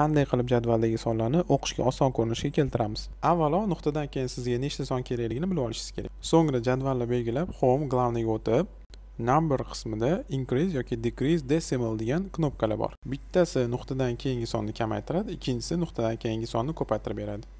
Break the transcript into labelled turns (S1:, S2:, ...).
S1: qanday qilib jadvaldagi sonlarni o'qishga oson ko'rinishga keltiramiz avvalo nuqtadan keyin sizga nechta son kerakligini bilib olishingiz kerak so'ngra jadvalni belgilab home главныйga o'tib number qismida increase yoki decrease decimal degan knopkalar bor bittasi nuqtadan keyingi sonni kamaytiradi ikkinchisi nuqtadan keyingi sonni ko'paytirib beradi